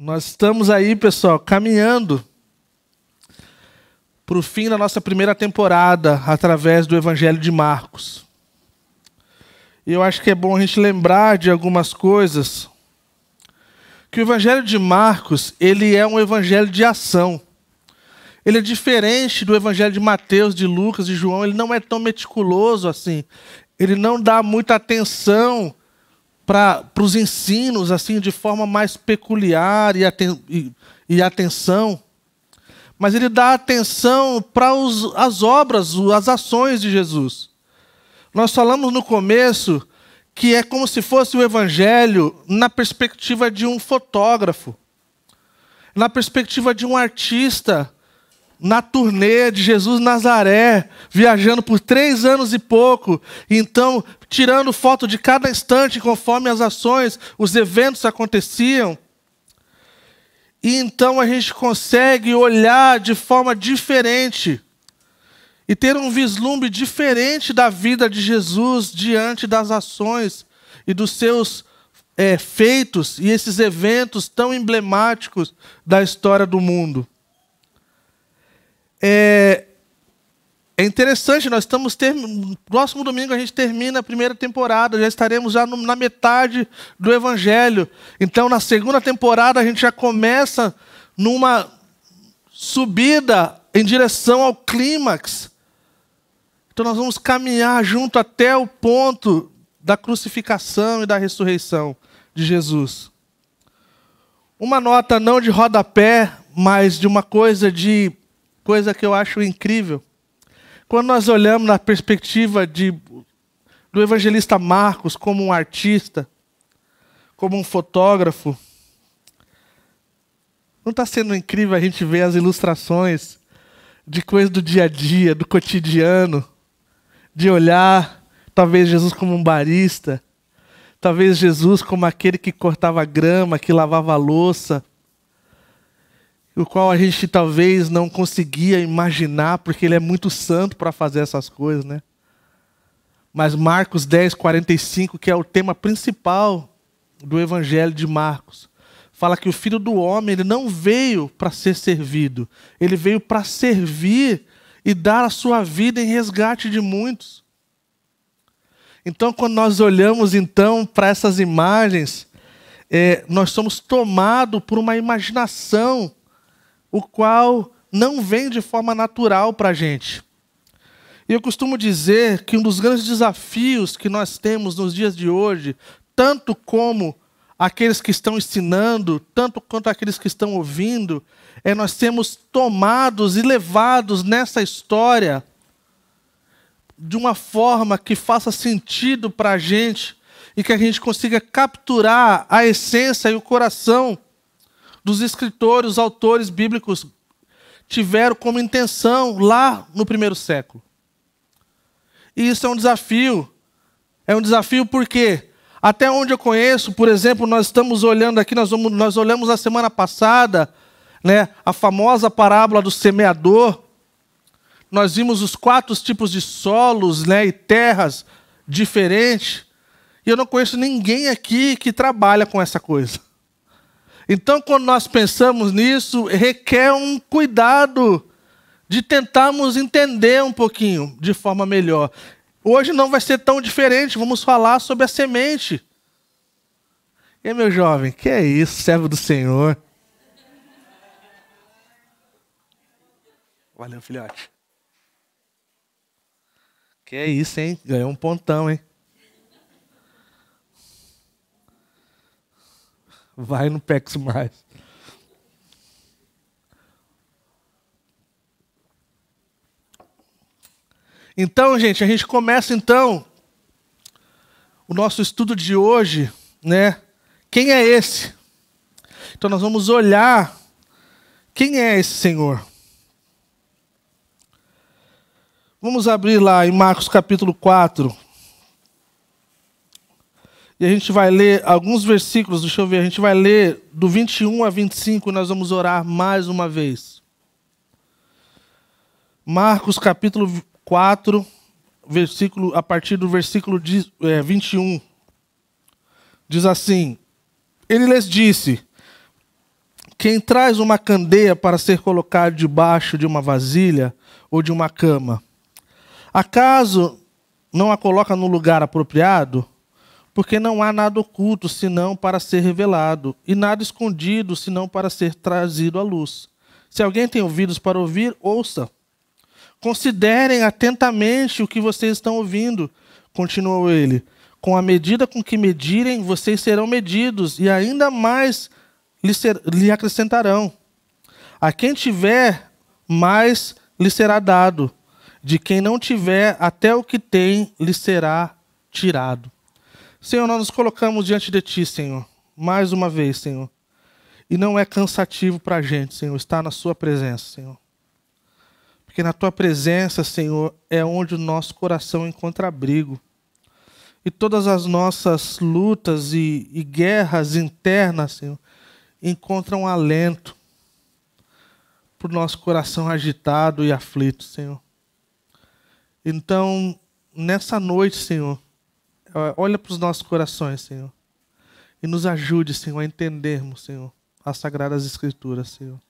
Nós estamos aí, pessoal, caminhando para o fim da nossa primeira temporada através do Evangelho de Marcos. E eu acho que é bom a gente lembrar de algumas coisas. Que o Evangelho de Marcos, ele é um evangelho de ação. Ele é diferente do Evangelho de Mateus, de Lucas, de João, ele não é tão meticuloso assim. Ele não dá muita atenção para os ensinos assim de forma mais peculiar e, aten e, e atenção, mas ele dá atenção para as obras, as ações de Jesus. Nós falamos no começo que é como se fosse o evangelho na perspectiva de um fotógrafo, na perspectiva de um artista na turnê de Jesus Nazaré, viajando por três anos e pouco, então tirando foto de cada instante conforme as ações, os eventos aconteciam. E então a gente consegue olhar de forma diferente e ter um vislumbre diferente da vida de Jesus diante das ações e dos seus é, feitos e esses eventos tão emblemáticos da história do mundo. É, é interessante, nós estamos. Ter... Próximo domingo a gente termina a primeira temporada, já estaremos já na metade do Evangelho. Então, na segunda temporada, a gente já começa numa subida em direção ao clímax. Então, nós vamos caminhar junto até o ponto da crucificação e da ressurreição de Jesus. Uma nota não de rodapé, mas de uma coisa de coisa que eu acho incrível. Quando nós olhamos na perspectiva de, do evangelista Marcos como um artista, como um fotógrafo, não está sendo incrível a gente ver as ilustrações de coisas do dia a dia, do cotidiano, de olhar talvez Jesus como um barista, talvez Jesus como aquele que cortava grama, que lavava louça, o qual a gente talvez não conseguia imaginar, porque ele é muito santo para fazer essas coisas, né? Mas Marcos 10, 45, que é o tema principal do Evangelho de Marcos, fala que o Filho do Homem ele não veio para ser servido, ele veio para servir e dar a sua vida em resgate de muitos. Então, quando nós olhamos então para essas imagens, é, nós somos tomados por uma imaginação o qual não vem de forma natural para a gente. E eu costumo dizer que um dos grandes desafios que nós temos nos dias de hoje, tanto como aqueles que estão ensinando, tanto quanto aqueles que estão ouvindo, é nós sermos tomados e levados nessa história de uma forma que faça sentido para a gente e que a gente consiga capturar a essência e o coração dos escritores, autores bíblicos tiveram como intenção lá no primeiro século. E isso é um desafio. É um desafio porque, até onde eu conheço, por exemplo, nós estamos olhando aqui, nós, vamos, nós olhamos a semana passada né, a famosa parábola do semeador. Nós vimos os quatro tipos de solos né, e terras diferentes. E eu não conheço ninguém aqui que trabalha com essa coisa. Então, quando nós pensamos nisso, requer um cuidado de tentarmos entender um pouquinho de forma melhor. Hoje não vai ser tão diferente, vamos falar sobre a semente. E meu jovem, que é isso, servo do Senhor? Valeu, filhote. Que é isso, hein? Ganhou um pontão, hein? Vai no PEX mais. Então, gente, a gente começa então o nosso estudo de hoje, né? Quem é esse? Então nós vamos olhar quem é esse Senhor. Vamos abrir lá em Marcos capítulo 4, e a gente vai ler alguns versículos, deixa eu ver, a gente vai ler do 21 a 25, nós vamos orar mais uma vez. Marcos capítulo 4, versículo, a partir do versículo 21, é, diz assim: Ele lhes disse: Quem traz uma candeia para ser colocado debaixo de uma vasilha ou de uma cama, acaso não a coloca no lugar apropriado? Porque não há nada oculto senão para ser revelado, e nada escondido senão para ser trazido à luz. Se alguém tem ouvidos para ouvir, ouça. Considerem atentamente o que vocês estão ouvindo, continuou ele. Com a medida com que medirem, vocês serão medidos, e ainda mais lhe, ser, lhe acrescentarão. A quem tiver, mais lhe será dado. De quem não tiver, até o que tem lhe será tirado. Senhor, nós nos colocamos diante de Ti, Senhor, mais uma vez, Senhor. E não é cansativo para a gente, Senhor, estar na Sua presença, Senhor. Porque na Tua presença, Senhor, é onde o nosso coração encontra abrigo. E todas as nossas lutas e, e guerras internas, Senhor, encontram alento para o nosso coração agitado e aflito, Senhor. Então, nessa noite, Senhor, olha para os nossos corações, Senhor. E nos ajude, Senhor, a entendermos, Senhor, as Sagradas Escrituras, Senhor.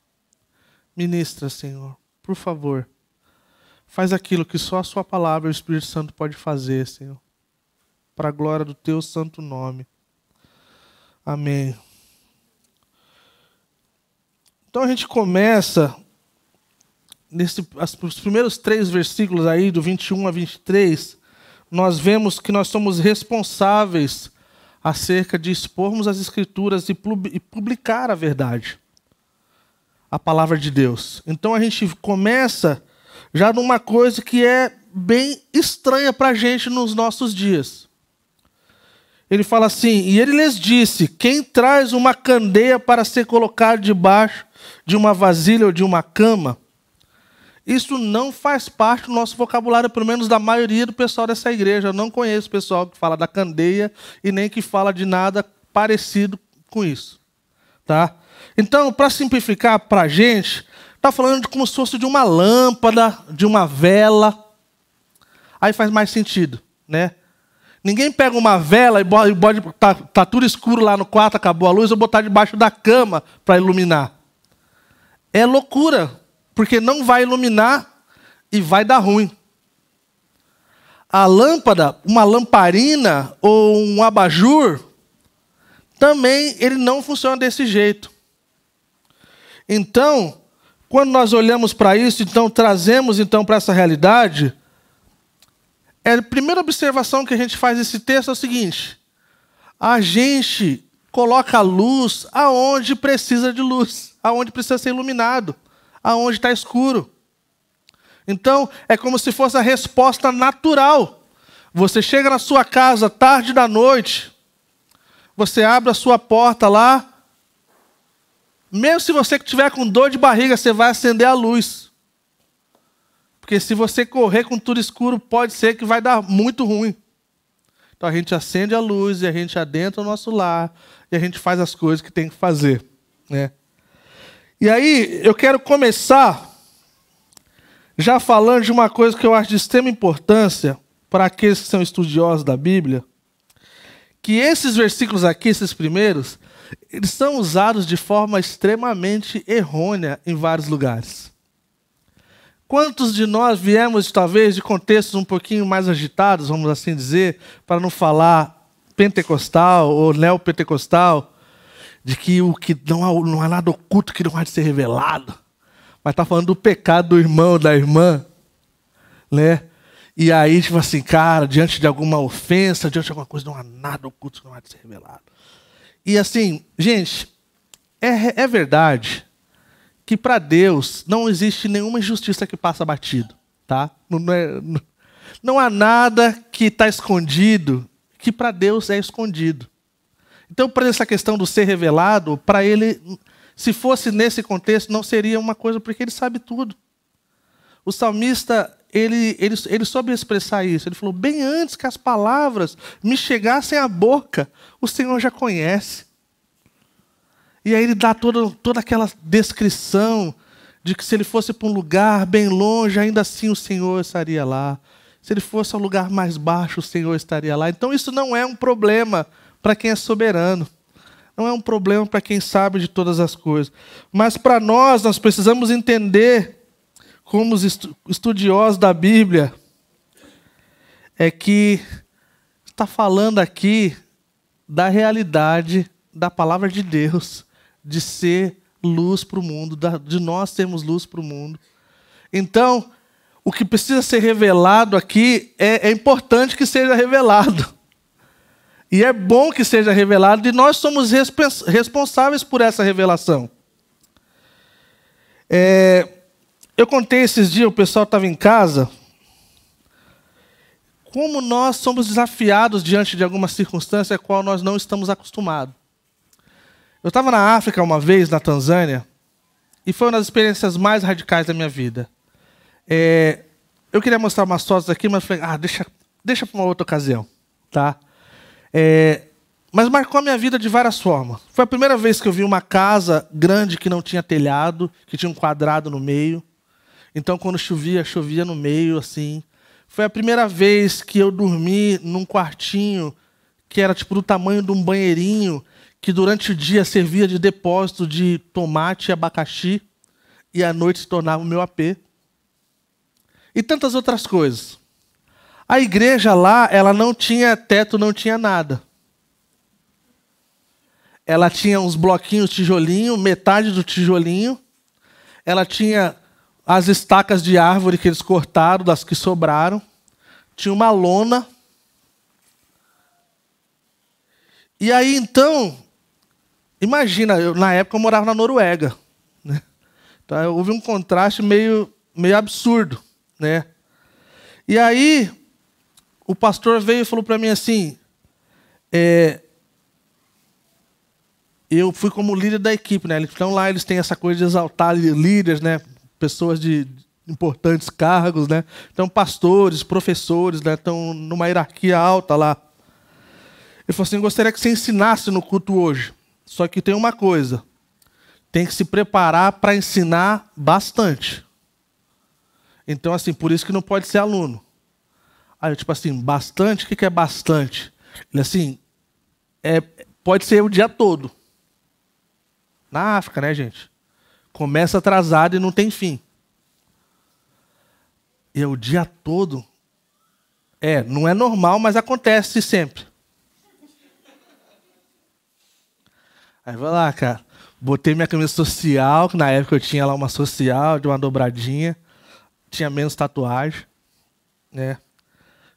Ministra, Senhor, por favor. Faz aquilo que só a Sua palavra e o Espírito Santo pode fazer, Senhor. Para a glória do Teu santo nome. Amém. Então a gente começa nesse, os primeiros três versículos aí, do 21 a 23, nós vemos que nós somos responsáveis acerca de expormos as Escrituras e publicar a verdade, a palavra de Deus. Então a gente começa já numa coisa que é bem estranha para a gente nos nossos dias. Ele fala assim: E ele lhes disse: Quem traz uma candeia para ser colocado debaixo de uma vasilha ou de uma cama? Isso não faz parte do nosso vocabulário, pelo menos da maioria do pessoal dessa igreja. Eu não conheço pessoal que fala da candeia e nem que fala de nada parecido com isso. Tá? Então, para simplificar para a gente, está falando de como se fosse de uma lâmpada, de uma vela. Aí faz mais sentido, né? Ninguém pega uma vela e bota, tá, tá tudo escuro lá no quarto, acabou a luz, eu botar debaixo da cama para iluminar. É loucura porque não vai iluminar e vai dar ruim. A lâmpada, uma lamparina ou um abajur, também ele não funciona desse jeito. Então, quando nós olhamos para isso, então trazemos então para essa realidade, é a primeira observação que a gente faz nesse texto é o seguinte: a gente coloca a luz aonde precisa de luz, aonde precisa ser iluminado aonde está escuro. Então, é como se fosse a resposta natural. Você chega na sua casa tarde da noite, você abre a sua porta lá, mesmo se você tiver com dor de barriga, você vai acender a luz. Porque se você correr com tudo escuro, pode ser que vai dar muito ruim. Então a gente acende a luz e a gente adentra o nosso lar e a gente faz as coisas que tem que fazer. Né? E aí eu quero começar já falando de uma coisa que eu acho de extrema importância para aqueles que são estudiosos da Bíblia, que esses versículos aqui, esses primeiros, eles são usados de forma extremamente errônea em vários lugares. Quantos de nós viemos, talvez, de contextos um pouquinho mais agitados, vamos assim dizer, para não falar pentecostal ou neopentecostal, de que o que não há, não há nada oculto que não há de ser revelado. Mas está falando do pecado do irmão, da irmã, né? E aí, tipo assim, cara, diante de alguma ofensa, diante de alguma coisa, não há nada oculto que não há de ser revelado. E assim, gente, é, é verdade que para Deus não existe nenhuma injustiça que passa batido, tá? Não, não, é, não, não há nada que está escondido que para Deus é escondido. Então, para essa questão do ser revelado, para ele, se fosse nesse contexto, não seria uma coisa, porque ele sabe tudo. O salmista, ele, ele, ele soube expressar isso. Ele falou: bem antes que as palavras me chegassem à boca, o Senhor já conhece. E aí ele dá toda, toda aquela descrição de que se ele fosse para um lugar bem longe, ainda assim o Senhor estaria lá. Se ele fosse ao lugar mais baixo, o Senhor estaria lá. Então isso não é um problema para quem é soberano. Não é um problema para quem sabe de todas as coisas. Mas para nós, nós precisamos entender, como os estudiosos da Bíblia, é que está falando aqui da realidade da palavra de Deus, de ser luz para o mundo, de nós termos luz para o mundo. Então, o que precisa ser revelado aqui é, é importante que seja revelado. E é bom que seja revelado, e nós somos responsáveis por essa revelação. É, eu contei esses dias, o pessoal estava em casa, como nós somos desafiados diante de alguma circunstância a qual nós não estamos acostumados. Eu estava na África uma vez, na Tanzânia, e foi uma das experiências mais radicais da minha vida. É, eu queria mostrar umas fotos aqui, mas falei, ah, deixa, deixa para uma outra ocasião, tá? É, mas marcou a minha vida de várias formas. Foi a primeira vez que eu vi uma casa grande que não tinha telhado, que tinha um quadrado no meio. Então, quando chovia, chovia no meio, assim. Foi a primeira vez que eu dormi num quartinho que era tipo do tamanho de um banheirinho, que durante o dia servia de depósito de tomate e abacaxi, e à noite se tornava o meu AP. E tantas outras coisas. A igreja lá, ela não tinha teto, não tinha nada. Ela tinha uns bloquinhos tijolinho, metade do tijolinho. Ela tinha as estacas de árvore que eles cortaram, das que sobraram. Tinha uma lona. E aí então, imagina, eu, na época eu morava na Noruega. Né? Então houve um contraste meio, meio absurdo. Né? E aí o pastor veio e falou para mim assim: é, eu fui como líder da equipe, né? Então lá eles têm essa coisa de exaltar líderes, né? Pessoas de importantes cargos, né? Então pastores, professores, né? Estão numa hierarquia alta lá. Ele falou assim: eu gostaria que você ensinasse no culto hoje. Só que tem uma coisa: tem que se preparar para ensinar bastante. Então, assim, por isso que não pode ser aluno. Aí, tipo assim, bastante, o que, que é bastante? Ele assim, é, pode ser o dia todo. Na África, né, gente? Começa atrasado e não tem fim. E o dia todo. É, não é normal, mas acontece sempre. Aí vai lá, cara. Botei minha camisa social, que na época eu tinha lá uma social de uma dobradinha. Tinha menos tatuagem, né?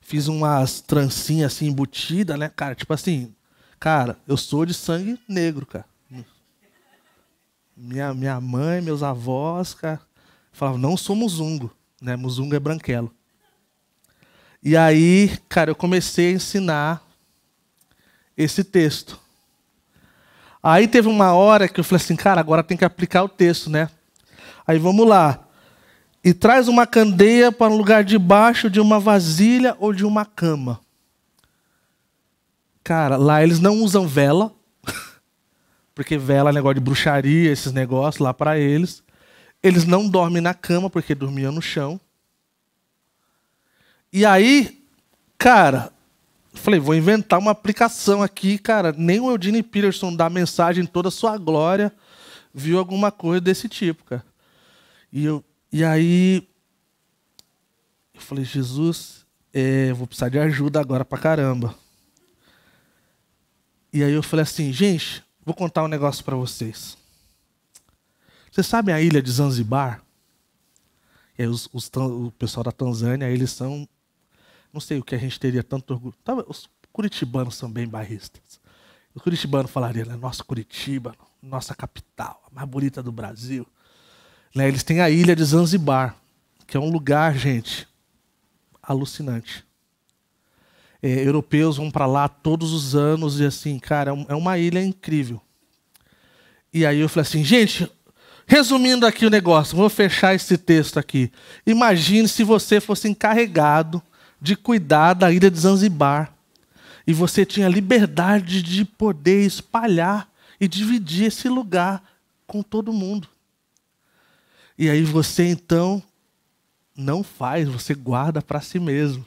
fiz umas trancinhas assim embutidas, né, cara? Tipo assim, cara, eu sou de sangue negro, cara. Minha, minha mãe, meus avós, cara, falavam, não sou muzungo, né? Muzungo é branquelo. E aí, cara, eu comecei a ensinar esse texto. Aí teve uma hora que eu falei assim, cara, agora tem que aplicar o texto, né? Aí vamos lá e traz uma candeia para um lugar debaixo de uma vasilha ou de uma cama. Cara, lá eles não usam vela, porque vela é negócio de bruxaria, esses negócios lá para eles. Eles não dormem na cama, porque dormiam no chão. E aí, cara, falei, vou inventar uma aplicação aqui, cara. Nem o Eudine Peterson da mensagem toda sua glória viu alguma coisa desse tipo, cara. E eu e aí eu falei, Jesus, é, vou precisar de ajuda agora pra caramba. E aí eu falei assim, gente, vou contar um negócio para vocês. Vocês sabem a ilha de Zanzibar? E aí os, os, o pessoal da Tanzânia, eles são. Não sei o que a gente teria tanto orgulho. Os curitibanos são bem barristas. O curitibano falaria, né? Nossa, Curitiba, nossa capital, a mais bonita do Brasil. Né? Eles têm a ilha de Zanzibar, que é um lugar, gente, alucinante. É, europeus vão para lá todos os anos e assim, cara, é, é uma ilha incrível. E aí eu falei assim, gente, resumindo aqui o negócio, vou fechar esse texto aqui. Imagine se você fosse encarregado de cuidar da ilha de Zanzibar e você tinha liberdade de poder espalhar e dividir esse lugar com todo mundo. E aí você então não faz, você guarda para si mesmo.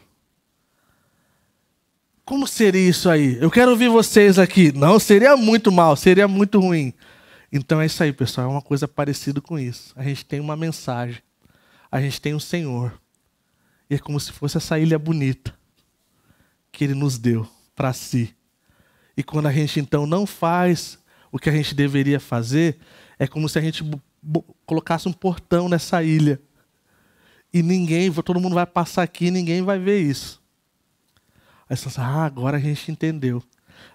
Como seria isso aí? Eu quero ouvir vocês aqui. Não, seria muito mal, seria muito ruim. Então é isso aí, pessoal. É uma coisa parecida com isso. A gente tem uma mensagem. A gente tem o um Senhor. E é como se fosse essa ilha bonita que Ele nos deu para si. E quando a gente então não faz o que a gente deveria fazer, é como se a gente colocasse um portão nessa ilha. E ninguém, todo mundo vai passar aqui e ninguém vai ver isso. Aí você assim, ah, agora a gente entendeu.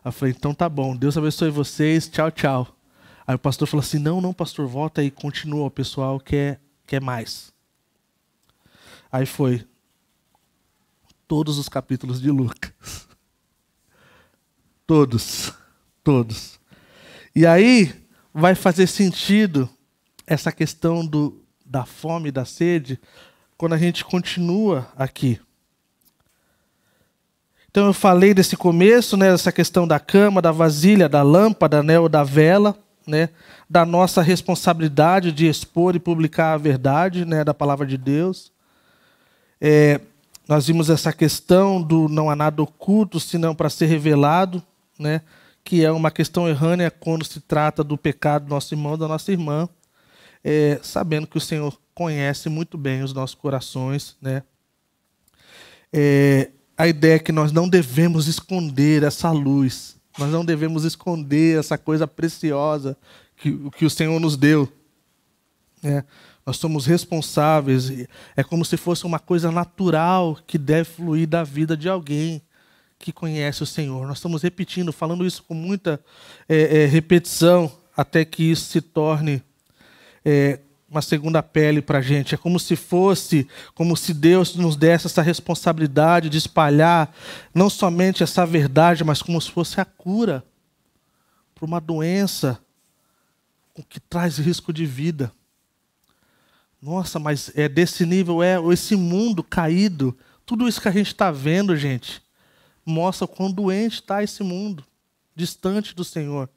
Aí eu falei, então tá bom, Deus abençoe vocês, tchau, tchau. Aí o pastor falou assim, não, não, pastor, volta aí, continua, o pessoal quer, quer mais. Aí foi todos os capítulos de Lucas. Todos, todos. E aí vai fazer sentido essa questão do, da fome e da sede quando a gente continua aqui. Então eu falei desse começo, né, essa questão da cama, da vasilha, da lâmpada, né, ou da vela, né, da nossa responsabilidade de expor e publicar a verdade, né, da palavra de Deus. É, nós vimos essa questão do não há nada oculto senão para ser revelado, né, que é uma questão errânea quando se trata do pecado do nosso irmão, da nossa irmã é, sabendo que o Senhor conhece muito bem os nossos corações, né? É, a ideia é que nós não devemos esconder essa luz, nós não devemos esconder essa coisa preciosa que, que o Senhor nos deu. Né? Nós somos responsáveis, é como se fosse uma coisa natural que deve fluir da vida de alguém que conhece o Senhor. Nós estamos repetindo, falando isso com muita é, é, repetição, até que isso se torne é, uma segunda pele para a gente. É como se fosse, como se Deus nos desse essa responsabilidade de espalhar não somente essa verdade, mas como se fosse a cura para uma doença que traz risco de vida. Nossa, mas é desse nível é esse mundo caído. Tudo isso que a gente está vendo, gente, mostra o quão doente está esse mundo, distante do Senhor,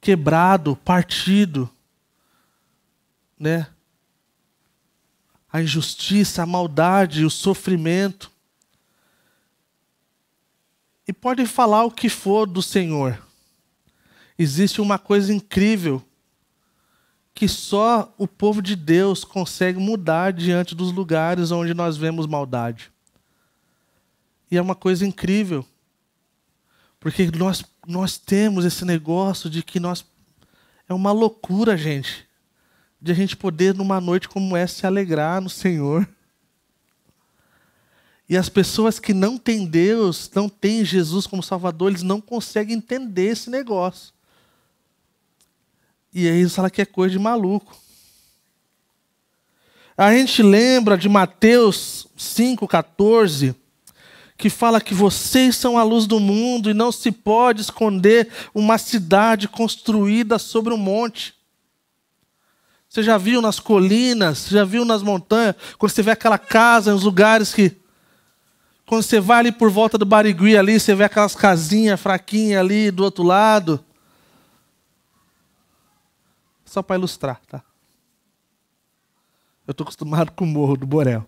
quebrado, partido né? A injustiça, a maldade, o sofrimento. E podem falar o que for do Senhor. Existe uma coisa incrível que só o povo de Deus consegue mudar diante dos lugares onde nós vemos maldade. E é uma coisa incrível. Porque nós, nós temos esse negócio de que nós. É uma loucura, gente de a gente poder, numa noite como essa, se alegrar no Senhor. E as pessoas que não têm Deus, não têm Jesus como Salvador, eles não conseguem entender esse negócio. E aí fala que é coisa de maluco. A gente lembra de Mateus 5,14, que fala que vocês são a luz do mundo e não se pode esconder uma cidade construída sobre um monte. Você já viu nas colinas, você já viu nas montanhas, quando você vê aquela casa, nos lugares que. Quando você vai ali por volta do Barigui ali, você vê aquelas casinhas fraquinhas ali do outro lado. Só para ilustrar, tá? Eu estou acostumado com o morro do Borel.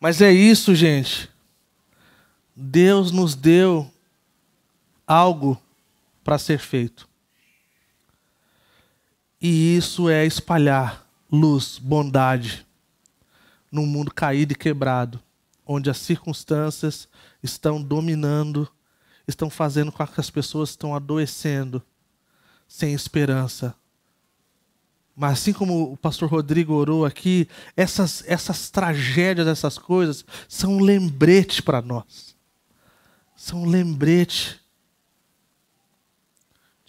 Mas é isso, gente. Deus nos deu algo para ser feito. E isso é espalhar luz, bondade, num mundo caído e quebrado, onde as circunstâncias estão dominando, estão fazendo com que as pessoas estão adoecendo, sem esperança. Mas assim como o pastor Rodrigo orou aqui, essas, essas tragédias, essas coisas, são um lembrete para nós. São um lembrete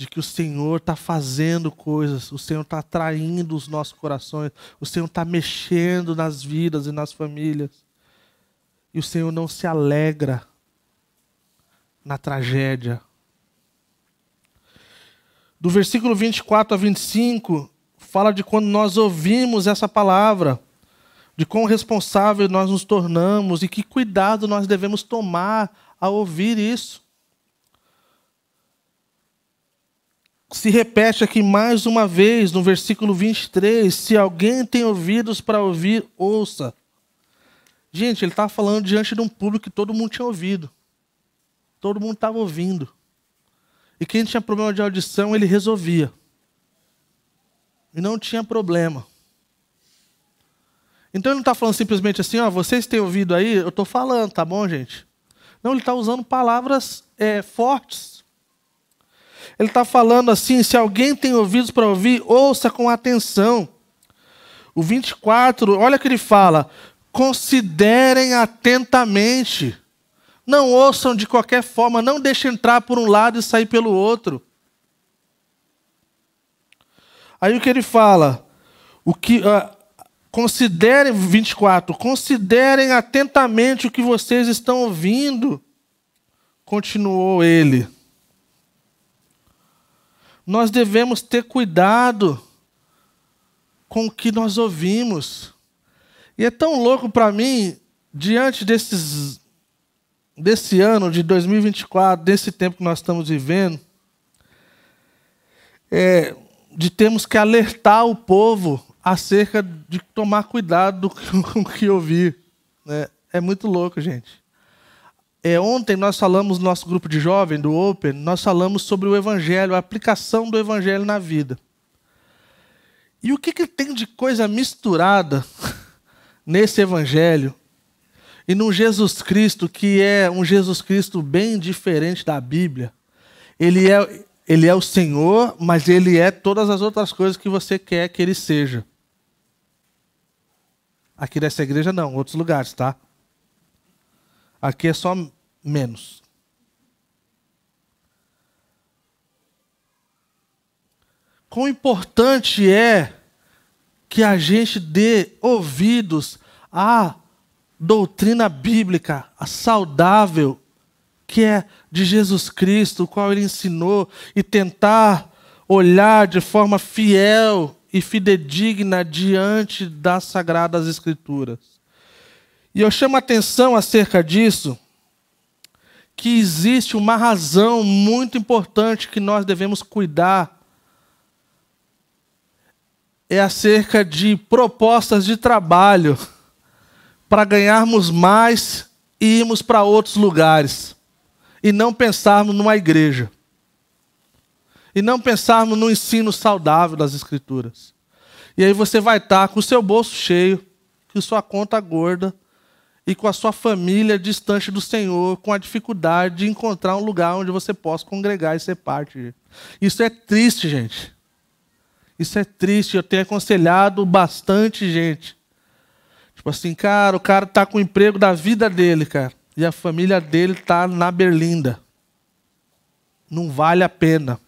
de que o Senhor está fazendo coisas, o Senhor está atraindo os nossos corações, o Senhor está mexendo nas vidas e nas famílias. E o Senhor não se alegra na tragédia. Do versículo 24 a 25, fala de quando nós ouvimos essa palavra, de quão responsável nós nos tornamos e que cuidado nós devemos tomar ao ouvir isso. se repete aqui mais uma vez no versículo 23. Se alguém tem ouvidos para ouvir, ouça. Gente, ele estava falando diante de um público que todo mundo tinha ouvido. Todo mundo estava ouvindo. E quem tinha problema de audição, ele resolvia. E não tinha problema. Então ele não está falando simplesmente assim, ó, vocês têm ouvido aí? Eu estou falando, tá bom, gente? Não, ele está usando palavras é, fortes ele está falando assim: se alguém tem ouvidos para ouvir, ouça com atenção. O 24, olha que ele fala: considerem atentamente. Não ouçam de qualquer forma, não deixem entrar por um lado e sair pelo outro. Aí o que ele fala? O que uh, considerem 24, considerem atentamente o que vocês estão ouvindo. Continuou ele nós devemos ter cuidado com o que nós ouvimos. E é tão louco para mim, diante desses, desse ano de 2024, desse tempo que nós estamos vivendo, é, de termos que alertar o povo acerca de tomar cuidado com o que ouvir. Né? É muito louco, gente. É, ontem nós falamos no nosso grupo de jovem do Open, nós falamos sobre o Evangelho, a aplicação do Evangelho na vida. E o que, que tem de coisa misturada nesse Evangelho e num Jesus Cristo que é um Jesus Cristo bem diferente da Bíblia? Ele é, ele é o Senhor, mas ele é todas as outras coisas que você quer que ele seja. Aqui nessa igreja, não, outros lugares, tá? Aqui é só menos. Quão importante é que a gente dê ouvidos à doutrina bíblica, a saudável, que é de Jesus Cristo, o qual ele ensinou, e tentar olhar de forma fiel e fidedigna diante das sagradas Escrituras. E eu chamo a atenção acerca disso que existe uma razão muito importante que nós devemos cuidar. É acerca de propostas de trabalho para ganharmos mais e irmos para outros lugares. E não pensarmos numa igreja. E não pensarmos no ensino saudável das Escrituras. E aí você vai estar com o seu bolso cheio, com sua conta gorda, e com a sua família distante do Senhor, com a dificuldade de encontrar um lugar onde você possa congregar e ser parte. Isso é triste, gente. Isso é triste. Eu tenho aconselhado bastante gente. Tipo assim, cara, o cara tá com o emprego da vida dele, cara, e a família dele tá na Berlinda. Não vale a pena.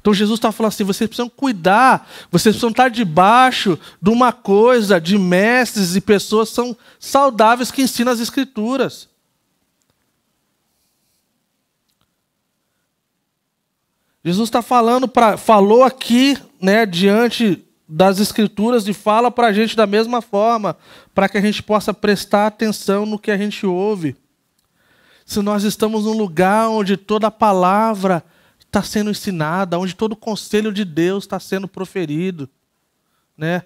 Então Jesus está falando assim: vocês precisam cuidar, vocês precisam estar debaixo de uma coisa, de mestres e pessoas que são saudáveis que ensinam as Escrituras. Jesus está falando, para falou aqui, né, diante das Escrituras e fala para a gente da mesma forma, para que a gente possa prestar atenção no que a gente ouve. Se nós estamos num lugar onde toda palavra está sendo ensinada, onde todo o conselho de Deus está sendo proferido. Né?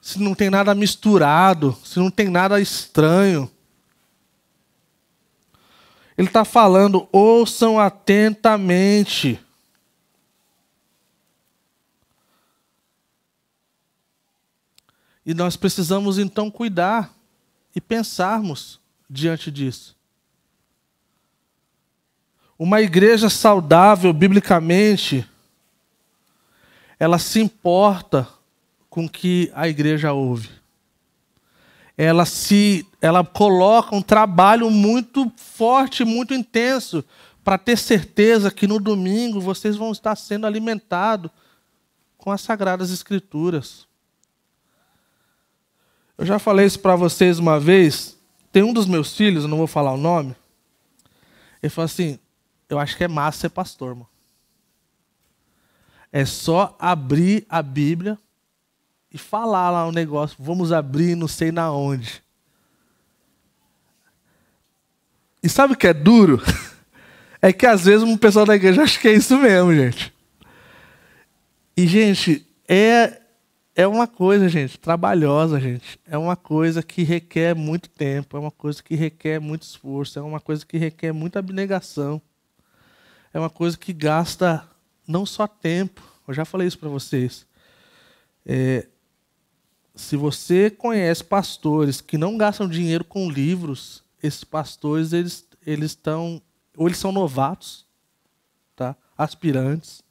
Se não tem nada misturado, se não tem nada estranho. Ele está falando, ouçam atentamente. E nós precisamos então cuidar e pensarmos diante disso. Uma igreja saudável, biblicamente, ela se importa com o que a igreja ouve. Ela se, ela coloca um trabalho muito forte, muito intenso, para ter certeza que no domingo vocês vão estar sendo alimentados com as sagradas escrituras. Eu já falei isso para vocês uma vez. Tem um dos meus filhos, eu não vou falar o nome. Ele falou assim: eu acho que é massa ser pastor, mano. É só abrir a Bíblia e falar lá o um negócio. Vamos abrir não sei na onde. E sabe o que é duro? É que às vezes um pessoal da igreja acha que é isso mesmo, gente. E, gente, é, é uma coisa, gente, trabalhosa, gente. É uma coisa que requer muito tempo, é uma coisa que requer muito esforço, é uma coisa que requer muita abnegação é uma coisa que gasta não só tempo, eu já falei isso para vocês. É, se você conhece pastores que não gastam dinheiro com livros, esses pastores eles eles estão ou eles são novatos, tá? Aspirantes.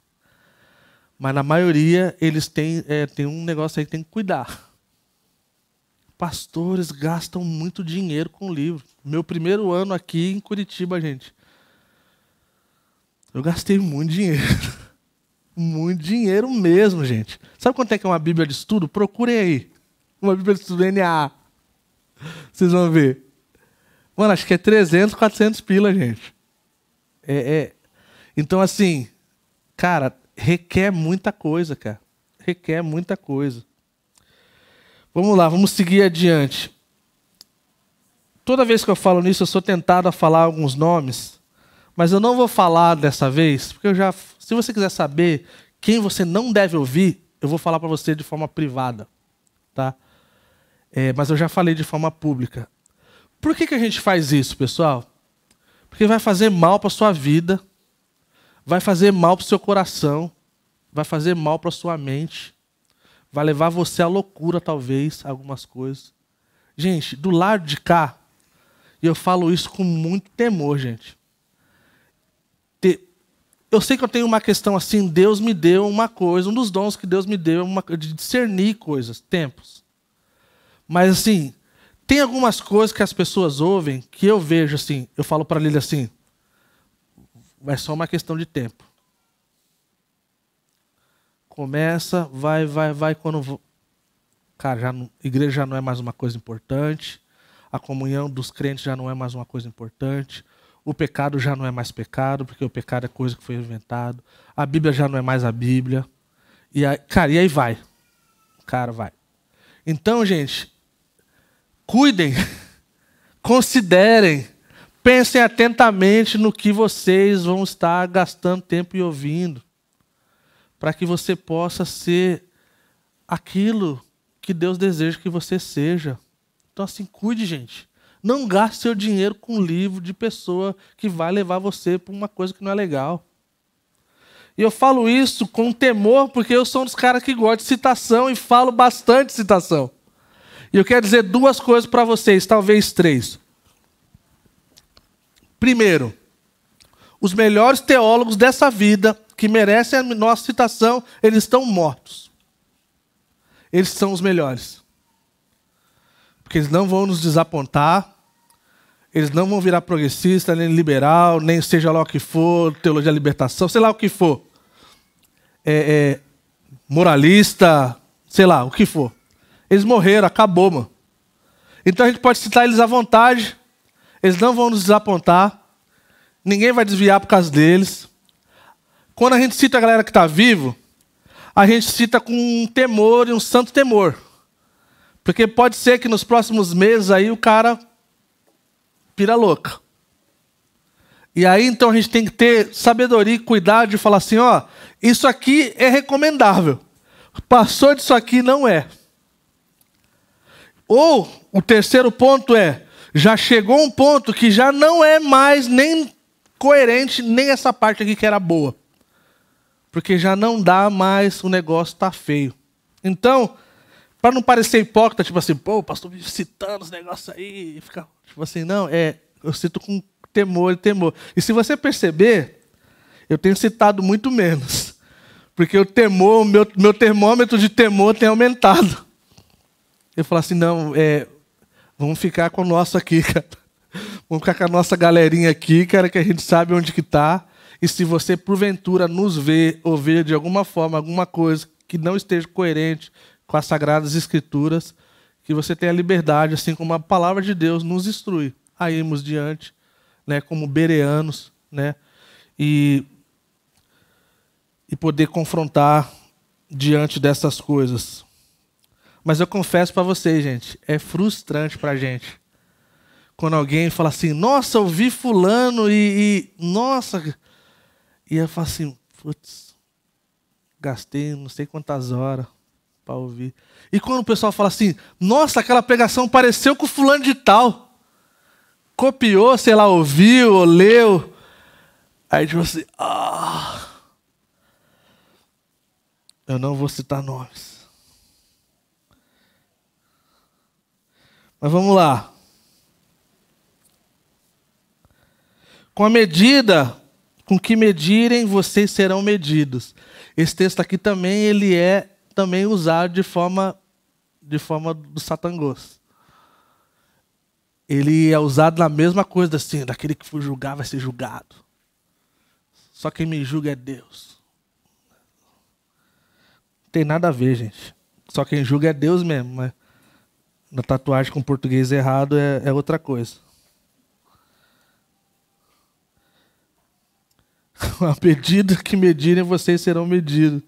Mas na maioria eles têm, é, um negócio aí que tem que cuidar. Pastores gastam muito dinheiro com livro. Meu primeiro ano aqui em Curitiba, gente, eu gastei muito dinheiro. muito dinheiro mesmo, gente. Sabe quanto é que é uma Bíblia de estudo? Procurem aí. Uma Bíblia de estudo NA. Vocês vão ver. Mano, acho que é 300, 400 pila, gente. É, é. Então, assim, cara, requer muita coisa, cara. Requer muita coisa. Vamos lá, vamos seguir adiante. Toda vez que eu falo nisso, eu sou tentado a falar alguns nomes mas eu não vou falar dessa vez, porque eu já. Se você quiser saber quem você não deve ouvir, eu vou falar para você de forma privada, tá? É, mas eu já falei de forma pública. Por que, que a gente faz isso, pessoal? Porque vai fazer mal para sua vida, vai fazer mal para seu coração, vai fazer mal para sua mente, vai levar você à loucura, talvez, algumas coisas. Gente, do lado de cá, e eu falo isso com muito temor, gente eu sei que eu tenho uma questão assim, Deus me deu uma coisa, um dos dons que Deus me deu é de discernir coisas, tempos. Mas assim, tem algumas coisas que as pessoas ouvem que eu vejo assim, eu falo para Lília assim, é só uma questão de tempo. Começa, vai, vai, vai, quando. Vou... Cara, já não... igreja já não é mais uma coisa importante, a comunhão dos crentes já não é mais uma coisa importante, o pecado já não é mais pecado, porque o pecado é coisa que foi inventado, a Bíblia já não é mais a Bíblia. E aí, cara, e aí vai. Cara, vai. Então, gente, cuidem, considerem, pensem atentamente no que vocês vão estar gastando tempo e ouvindo, para que você possa ser aquilo que Deus deseja que você seja. Então, assim, cuide, gente. Não gaste seu dinheiro com livro de pessoa que vai levar você para uma coisa que não é legal. E eu falo isso com temor, porque eu sou um dos caras que gosta de citação e falo bastante citação. E eu quero dizer duas coisas para vocês, talvez três. Primeiro, os melhores teólogos dessa vida, que merecem a nossa citação, eles estão mortos. Eles são os melhores. Porque eles não vão nos desapontar, eles não vão virar progressista, nem liberal, nem seja lá o que for, teologia da libertação, sei lá o que for. É, é, moralista, sei lá, o que for. Eles morreram, acabou, mano. Então a gente pode citar eles à vontade, eles não vão nos desapontar, ninguém vai desviar por causa deles. Quando a gente cita a galera que está vivo, a gente cita com um temor e um santo temor. Porque pode ser que nos próximos meses aí o cara pira louca. E aí então a gente tem que ter sabedoria e cuidado de falar assim, ó, isso aqui é recomendável. Passou disso aqui não é. Ou o terceiro ponto é, já chegou um ponto que já não é mais nem coerente nem essa parte aqui que era boa. Porque já não dá mais, o negócio tá feio. Então, para não parecer hipócrita, tipo assim, pô, o pastor me citando os negócios aí. E fica, tipo assim, não, é, eu cito com temor e temor. E se você perceber, eu tenho citado muito menos. Porque o temor, o meu, meu termômetro de temor tem aumentado. Eu falo assim, não, é, vamos ficar com o nosso aqui, cara. Vamos ficar com a nossa galerinha aqui, cara, que a gente sabe onde que tá. E se você, porventura, nos ver ou ver de alguma forma alguma coisa que não esteja coerente com as sagradas escrituras, que você tenha liberdade, assim como a palavra de Deus nos instrui, a irmos diante, né, como bereanos, né, e, e poder confrontar diante dessas coisas. Mas eu confesso para vocês, gente, é frustrante para a gente quando alguém fala assim, nossa, eu vi fulano e, e nossa. E eu falo assim, putz, gastei não sei quantas horas, para ouvir. E quando o pessoal fala assim, nossa, aquela pregação pareceu com fulano de tal. Copiou, sei lá, ouviu ou leu. Aí tipo assim, ah. Eu não vou citar nomes. Mas vamos lá. Com a medida com que medirem, vocês serão medidos. Esse texto aqui também ele é também usar de forma, de forma do satangos. Ele é usado na mesma coisa assim, daquele que for julgar vai ser julgado. Só quem me julga é Deus. Não tem nada a ver, gente. Só quem julga é Deus mesmo. Mas né? na tatuagem com português errado é, é outra coisa. A medida que medirem, vocês serão medidos.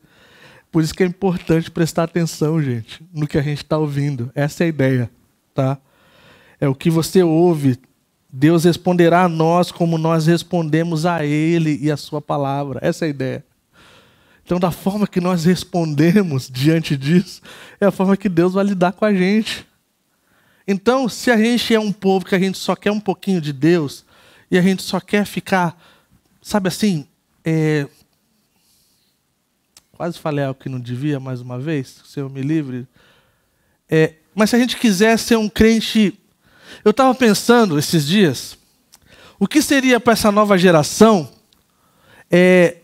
Por isso que é importante prestar atenção, gente, no que a gente está ouvindo. Essa é a ideia, tá? É o que você ouve. Deus responderá a nós como nós respondemos a Ele e a Sua palavra. Essa é a ideia. Então, da forma que nós respondemos diante disso, é a forma que Deus vai lidar com a gente. Então, se a gente é um povo que a gente só quer um pouquinho de Deus e a gente só quer ficar, sabe assim, é, Quase falei algo que não devia mais uma vez, Senhor me livre. É, mas se a gente quiser ser um crente. Eu estava pensando esses dias, o que seria para essa nova geração é,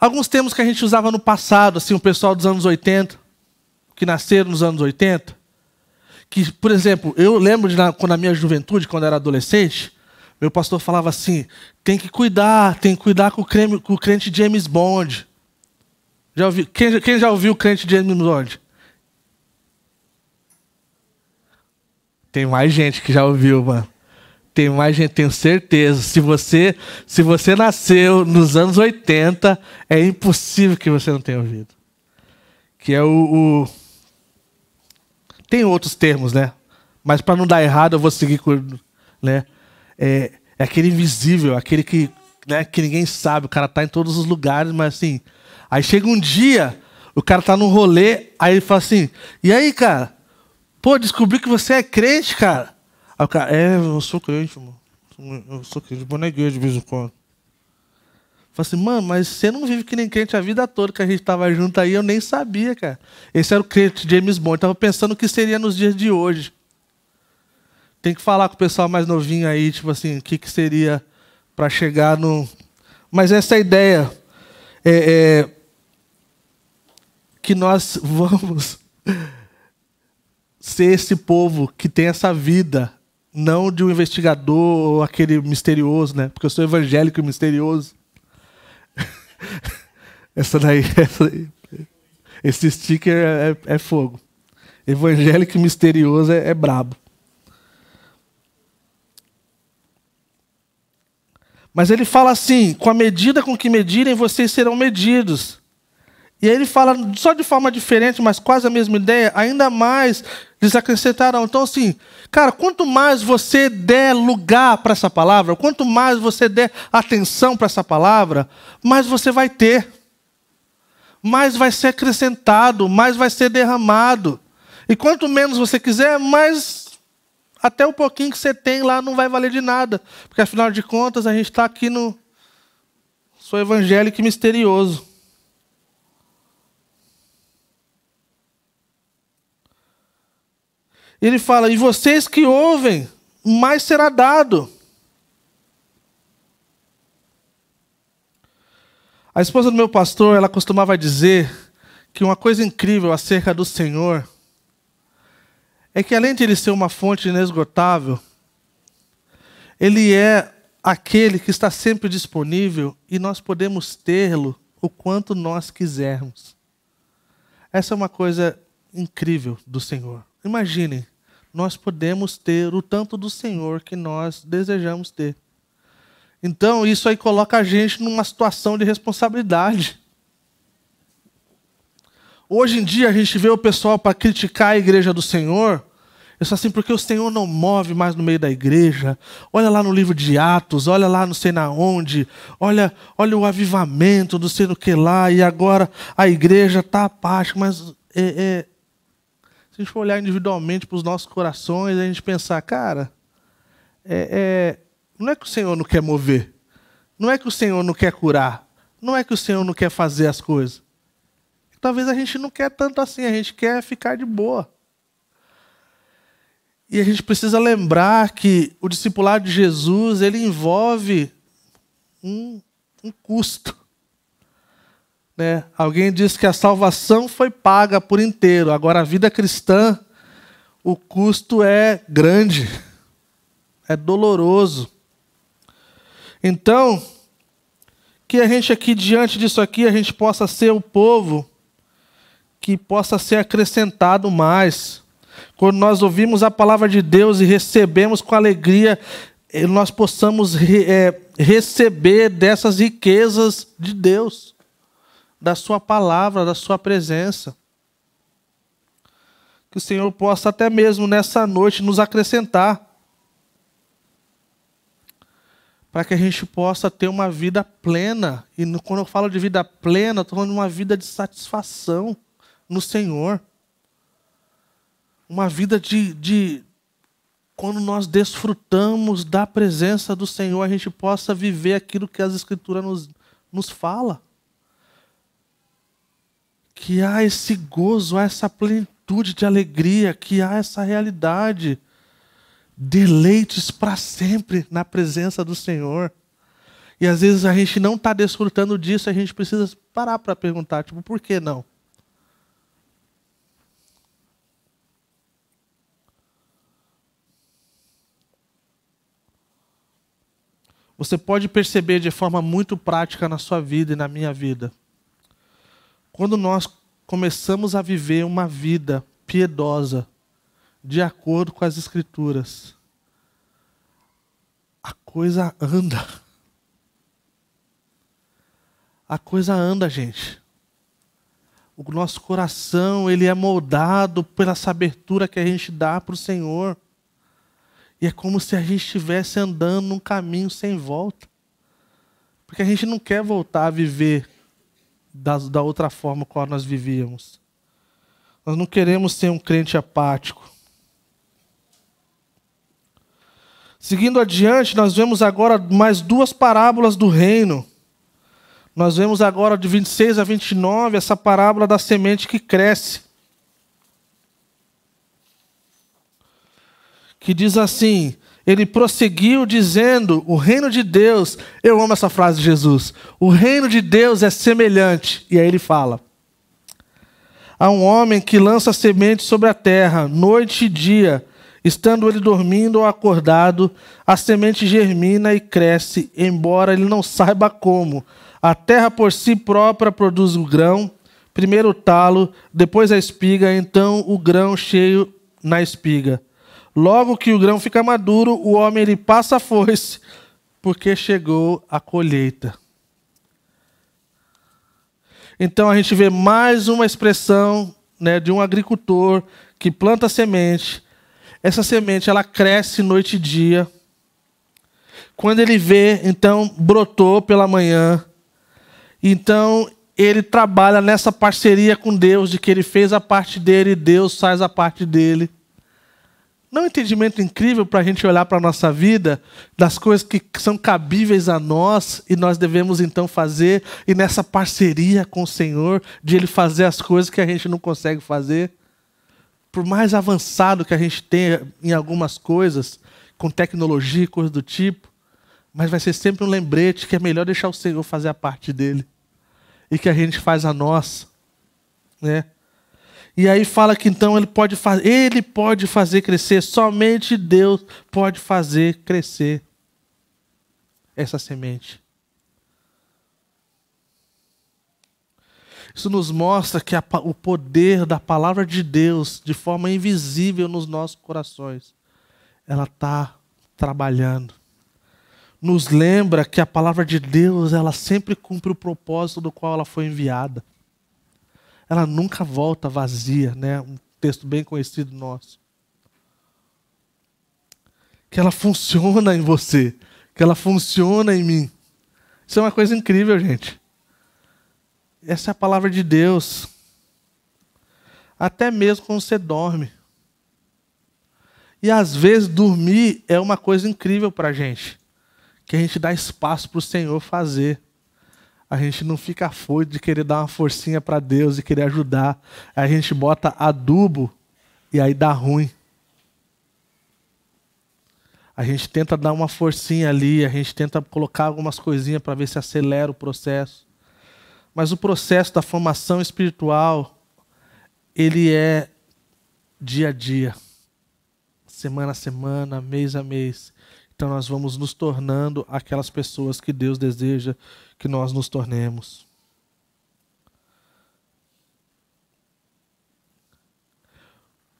alguns termos que a gente usava no passado, assim, o pessoal dos anos 80, que nasceram nos anos 80, que, por exemplo, eu lembro de na, quando a minha juventude, quando eu era adolescente, meu pastor falava assim: tem que cuidar, tem que cuidar com o, com o crente James Bond. Já ouvi, quem, quem já ouviu o crente James Bond? Tem mais gente que já ouviu, mano. Tem mais gente, tenho certeza. Se você, se você nasceu nos anos 80, é impossível que você não tenha ouvido. Que é o. o... Tem outros termos, né? Mas para não dar errado, eu vou seguir com. Né? É, é aquele invisível, aquele que, né, que ninguém sabe. O cara tá em todos os lugares, mas assim Aí chega um dia, o cara tá no rolê, aí ele fala assim: E aí, cara? Pô, descobri que você é crente, cara. Aí o cara, é, eu sou crente, mano. Eu sou crente, vou na igreja de vez em quando. Fala assim, mano, mas você não vive que nem crente a vida toda que a gente tava junto aí, eu nem sabia, cara. Esse era o crente James Bond, eu tava pensando o que seria nos dias de hoje. Tem que falar com o pessoal mais novinho aí, tipo assim, o que, que seria para chegar no. Mas essa é ideia é, é, que nós vamos ser esse povo que tem essa vida, não de um investigador ou aquele misterioso, né? Porque eu sou evangélico e misterioso. essa daí, essa daí, esse sticker é, é, é, fogo. Evangélico e misterioso é, é brabo. Mas ele fala assim: com a medida com que medirem, vocês serão medidos. E aí ele fala, só de forma diferente, mas quase a mesma ideia, ainda mais eles acrescentaram. Então, assim, cara, quanto mais você der lugar para essa palavra, quanto mais você der atenção para essa palavra, mais você vai ter. Mais vai ser acrescentado, mais vai ser derramado. E quanto menos você quiser, mais até o pouquinho que você tem lá não vai valer de nada. Porque afinal de contas, a gente está aqui no. Sou evangélico e misterioso. Ele fala: E vocês que ouvem, mais será dado. A esposa do meu pastor, ela costumava dizer que uma coisa incrível acerca do Senhor é que além de ele ser uma fonte inesgotável, ele é aquele que está sempre disponível e nós podemos tê-lo o quanto nós quisermos. Essa é uma coisa incrível do Senhor. Imaginem nós podemos ter o tanto do Senhor que nós desejamos ter. Então, isso aí coloca a gente numa situação de responsabilidade. Hoje em dia, a gente vê o pessoal para criticar a igreja do Senhor. Eu sou assim, porque o Senhor não move mais no meio da igreja. Olha lá no livro de Atos, olha lá não sei na onde, olha, olha o avivamento, não sei no que lá, e agora a igreja está apática. Mas é, é, se a gente for olhar individualmente para os nossos corações, a gente pensar, cara, é, é, não é que o Senhor não quer mover, não é que o Senhor não quer curar, não é que o Senhor não quer fazer as coisas. Talvez a gente não quer tanto assim, a gente quer ficar de boa. E a gente precisa lembrar que o discipulado de Jesus ele envolve um, um custo. Né? Alguém disse que a salvação foi paga por inteiro, agora a vida cristã, o custo é grande, é doloroso. Então, que a gente aqui, diante disso aqui, a gente possa ser o povo que possa ser acrescentado mais. Quando nós ouvimos a palavra de Deus e recebemos com alegria, eh, nós possamos re, é, receber dessas riquezas de Deus da Sua palavra, da Sua presença. Que o Senhor possa até mesmo nessa noite nos acrescentar, para que a gente possa ter uma vida plena. E quando eu falo de vida plena, estou falando de uma vida de satisfação no Senhor. Uma vida de, de, quando nós desfrutamos da presença do Senhor, a gente possa viver aquilo que as Escrituras nos, nos fala que há esse gozo, há essa plenitude de alegria, que há essa realidade. Deleites para sempre na presença do Senhor. E às vezes a gente não está desfrutando disso, a gente precisa parar para perguntar, tipo, por que não? Você pode perceber de forma muito prática na sua vida e na minha vida quando nós começamos a viver uma vida piedosa, de acordo com as Escrituras, a coisa anda. A coisa anda, gente. O nosso coração ele é moldado pela abertura que a gente dá para o Senhor. E é como se a gente estivesse andando num caminho sem volta. Porque a gente não quer voltar a viver da, da outra forma qual nós vivíamos. Nós não queremos ser um crente apático. Seguindo adiante, nós vemos agora mais duas parábolas do reino. Nós vemos agora de 26 a 29 essa parábola da semente que cresce. Que diz assim: ele prosseguiu dizendo: O reino de Deus, eu amo essa frase de Jesus, o reino de Deus é semelhante. E aí ele fala: Há um homem que lança semente sobre a terra, noite e dia, estando ele dormindo ou acordado, a semente germina e cresce, embora ele não saiba como. A terra por si própria produz o grão, primeiro o talo, depois a espiga, então o grão cheio na espiga. Logo que o grão fica maduro, o homem ele passa a foice, porque chegou a colheita. Então a gente vê mais uma expressão né, de um agricultor que planta semente. Essa semente ela cresce noite e dia. Quando ele vê, então brotou pela manhã. Então ele trabalha nessa parceria com Deus de que ele fez a parte dele e Deus faz a parte dele. Não um entendimento incrível para a gente olhar para a nossa vida, das coisas que são cabíveis a nós e nós devemos então fazer, e nessa parceria com o Senhor, de Ele fazer as coisas que a gente não consegue fazer. Por mais avançado que a gente tenha em algumas coisas, com tecnologia e coisas do tipo, mas vai ser sempre um lembrete que é melhor deixar o Senhor fazer a parte dele e que a gente faz a nossa, né? E aí fala que então ele pode fazer, ele pode fazer crescer, somente Deus pode fazer crescer essa semente. Isso nos mostra que a, o poder da palavra de Deus, de forma invisível nos nossos corações, ela está trabalhando. Nos lembra que a palavra de Deus, ela sempre cumpre o propósito do qual ela foi enviada ela nunca volta vazia, né? Um texto bem conhecido nosso. Que ela funciona em você, que ela funciona em mim. Isso é uma coisa incrível, gente. Essa é a palavra de Deus. Até mesmo quando você dorme. E às vezes dormir é uma coisa incrível para a gente, que a gente dá espaço para o Senhor fazer a gente não fica afoito de querer dar uma forcinha para Deus e querer ajudar. A gente bota adubo e aí dá ruim. A gente tenta dar uma forcinha ali, a gente tenta colocar algumas coisinhas para ver se acelera o processo. Mas o processo da formação espiritual, ele é dia a dia, semana a semana, mês a mês. Então nós vamos nos tornando aquelas pessoas que Deus deseja que nós nos tornemos.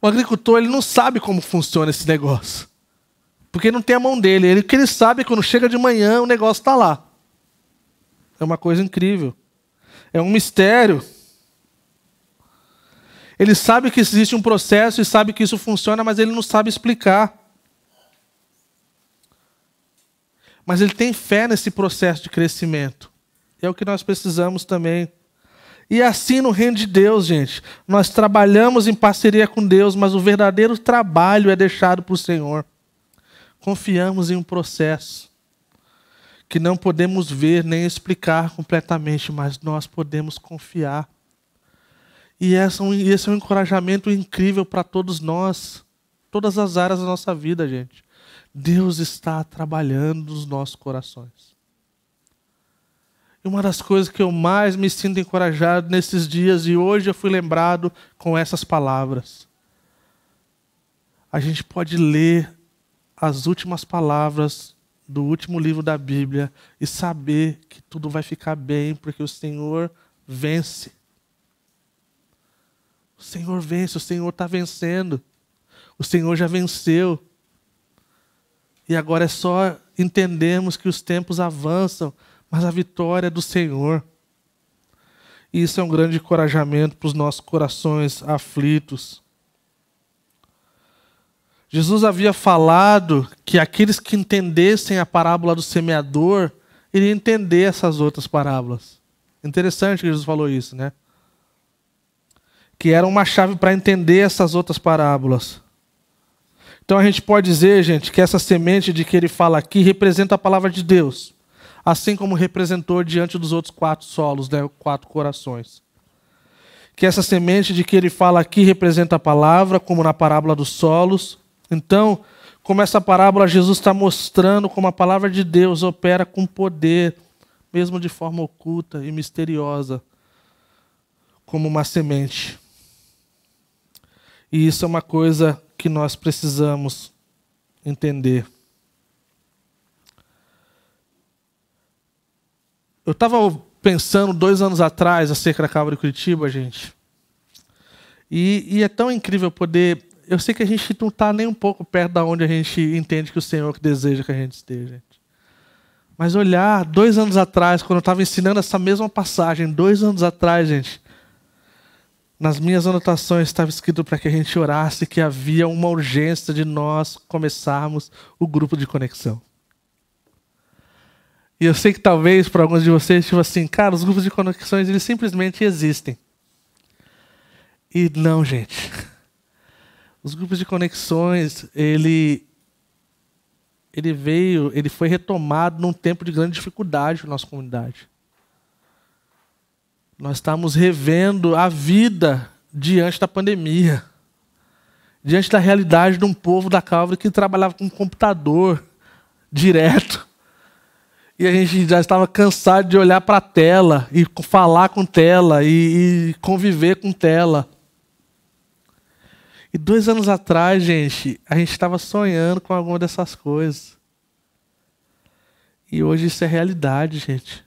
O agricultor ele não sabe como funciona esse negócio. Porque não tem a mão dele. Ele, o que ele sabe é que quando chega de manhã o negócio está lá. É uma coisa incrível. É um mistério. Ele sabe que existe um processo e sabe que isso funciona, mas ele não sabe explicar. Mas ele tem fé nesse processo de crescimento é o que nós precisamos também. E assim no reino de Deus, gente, nós trabalhamos em parceria com Deus, mas o verdadeiro trabalho é deixado para o Senhor. Confiamos em um processo que não podemos ver nem explicar completamente, mas nós podemos confiar. E é esse é um encorajamento incrível para todos nós, todas as áreas da nossa vida, gente. Deus está trabalhando nos nossos corações. E uma das coisas que eu mais me sinto encorajado nesses dias, e hoje eu fui lembrado com essas palavras. A gente pode ler as últimas palavras do último livro da Bíblia e saber que tudo vai ficar bem, porque o Senhor vence. O Senhor vence, o Senhor está vencendo. O Senhor já venceu. E agora é só entendermos que os tempos avançam mas a vitória é do Senhor. Isso é um grande encorajamento para os nossos corações aflitos. Jesus havia falado que aqueles que entendessem a parábola do semeador iriam entender essas outras parábolas. Interessante que Jesus falou isso, né? Que era uma chave para entender essas outras parábolas. Então a gente pode dizer, gente, que essa semente de que ele fala aqui representa a palavra de Deus assim como representou diante dos outros quatro solos, né, quatro corações. Que essa semente de que ele fala aqui representa a palavra, como na parábola dos solos. Então, como essa parábola, Jesus está mostrando como a palavra de Deus opera com poder, mesmo de forma oculta e misteriosa, como uma semente. E isso é uma coisa que nós precisamos entender. Eu estava pensando dois anos atrás acerca da Câmara de Curitiba, gente. E, e, é tão incrível poder. Eu sei que a gente não está nem um pouco perto da onde a gente entende que o Senhor deseja que a gente esteja. Gente. Mas olhar dois anos atrás, quando eu estava ensinando essa mesma passagem, dois anos atrás, gente, nas minhas anotações estava escrito para que a gente orasse que havia uma urgência de nós começarmos o grupo de conexão. E eu sei que talvez para alguns de vocês, tipo assim, cara, os grupos de conexões, eles simplesmente existem. E não, gente. Os grupos de conexões, ele ele veio, ele foi retomado num tempo de grande dificuldade na nossa comunidade. Nós estamos revendo a vida diante da pandemia, diante da realidade de um povo da Calvary que trabalhava com computador direto, e a gente já estava cansado de olhar para a tela e falar com tela e, e, conviver com tela. E dois anos atrás, gente, a gente estava sonhando com alguma dessas coisas. E hoje isso é realidade, gente.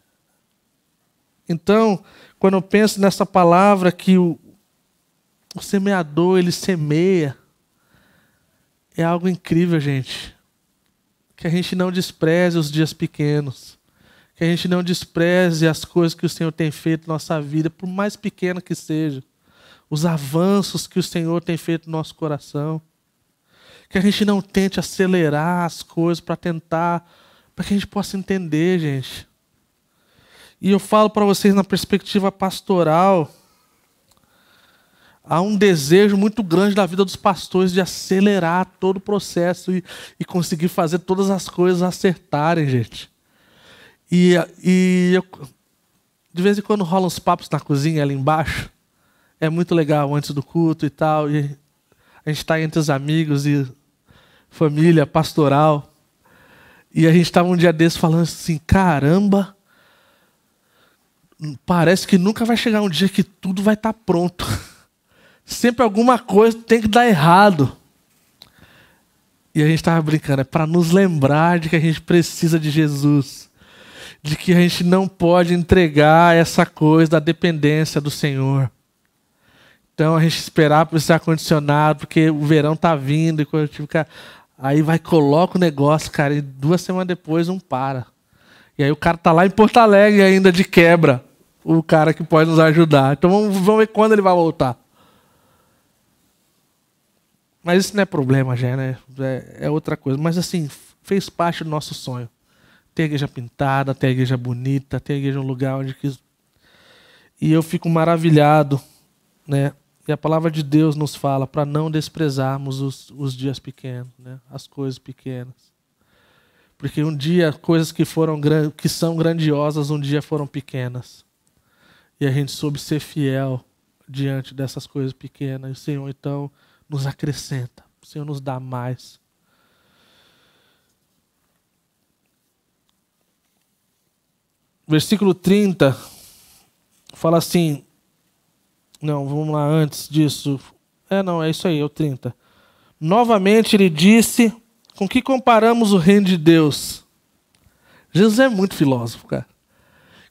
Então, quando eu penso nessa palavra que o, o semeador ele semeia, é algo incrível, gente que a gente não despreze os dias pequenos, que a gente não despreze as coisas que o Senhor tem feito na nossa vida, por mais pequena que seja, os avanços que o Senhor tem feito no nosso coração, que a gente não tente acelerar as coisas para tentar, para que a gente possa entender, gente. E eu falo para vocês na perspectiva pastoral, há um desejo muito grande da vida dos pastores de acelerar todo o processo e, e conseguir fazer todas as coisas acertarem, gente. E, e eu, de vez em quando rolam uns papos na cozinha ali embaixo. É muito legal antes do culto e tal. E a gente está entre os amigos e família pastoral. E a gente estava um dia desses falando assim: caramba, parece que nunca vai chegar um dia que tudo vai estar tá pronto. Sempre alguma coisa tem que dar errado. E a gente estava brincando, é para nos lembrar de que a gente precisa de Jesus. De que a gente não pode entregar essa coisa da dependência do Senhor. Então a gente esperar para ar condicionado, porque o verão tá vindo e quando fica. Tipo, aí vai, coloca o negócio, cara, e duas semanas depois não para. E aí o cara tá lá em Porto Alegre ainda de quebra. O cara que pode nos ajudar. Então vamos, vamos ver quando ele vai voltar. Mas isso não é problema já, né? É, é outra coisa. Mas assim, fez parte do nosso sonho. Ter a igreja pintada, ter a igreja bonita, ter a igreja um lugar onde quis. E eu fico maravilhado, né? E a palavra de Deus nos fala para não desprezarmos os, os dias pequenos, né? as coisas pequenas. Porque um dia coisas que foram que são grandiosas, um dia foram pequenas. E a gente soube ser fiel diante dessas coisas pequenas. E o Senhor então nos acrescenta, o Senhor nos dá mais. Versículo 30 fala assim: Não, vamos lá, antes disso. É, não, é isso aí, é o 30. Novamente ele disse: Com que comparamos o reino de Deus? Jesus é muito filósofo, cara.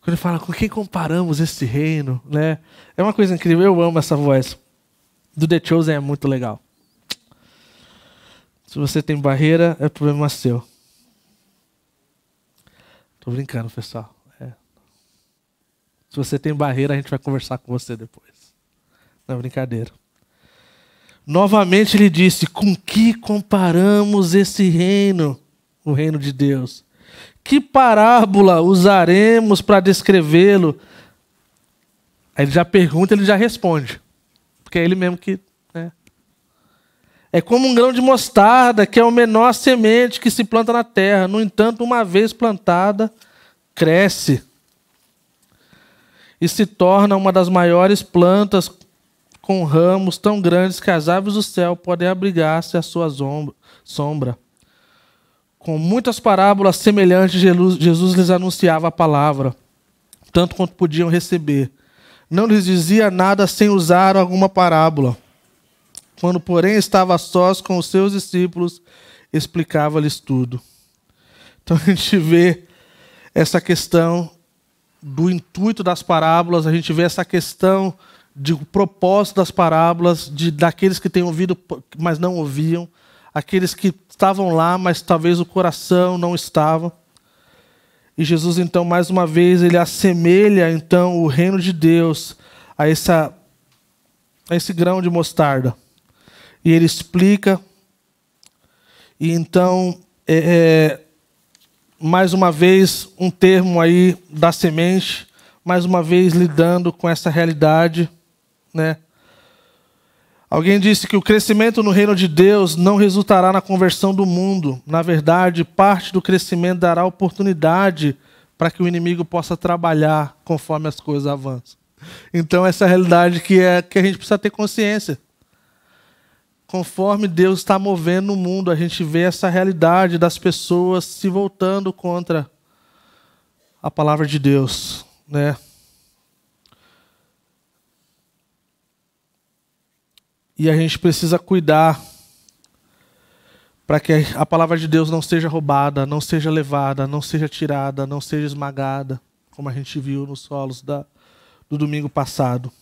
Quando ele fala, com quem comparamos esse reino, né? É uma coisa incrível, eu amo essa voz do The Chosen é muito legal. Se você tem barreira, é problema seu. Tô brincando, pessoal. É. Se você tem barreira, a gente vai conversar com você depois. Não é brincadeira. Novamente ele disse: Com que comparamos esse reino, o reino de Deus? Que parábola usaremos para descrevê-lo? Aí ele já pergunta, ele já responde. Porque é ele mesmo que. Né? É como um grão de mostarda, que é o menor semente que se planta na terra. No entanto, uma vez plantada, cresce e se torna uma das maiores plantas com ramos tão grandes que as aves do céu podem abrigar-se à sua sombra. Com muitas parábolas semelhantes, Jesus lhes anunciava a palavra, tanto quanto podiam receber não lhes dizia nada sem usar alguma parábola. Quando, porém, estava sós com os seus discípulos, explicava-lhes tudo. Então a gente vê essa questão do intuito das parábolas, a gente vê essa questão do propósito das parábolas, de daqueles que têm ouvido, mas não ouviam, aqueles que estavam lá, mas talvez o coração não estava. E Jesus então mais uma vez ele assemelha então o reino de Deus a essa a esse grão de mostarda. E ele explica e então é, é, mais uma vez um termo aí da semente, mais uma vez lidando com essa realidade, né? Alguém disse que o crescimento no reino de Deus não resultará na conversão do mundo. Na verdade, parte do crescimento dará oportunidade para que o inimigo possa trabalhar conforme as coisas avançam. Então, essa é a realidade que, é, que a gente precisa ter consciência. Conforme Deus está movendo no mundo, a gente vê essa realidade das pessoas se voltando contra a palavra de Deus, né? E a gente precisa cuidar para que a palavra de Deus não seja roubada, não seja levada, não seja tirada, não seja esmagada, como a gente viu nos solos da, do domingo passado.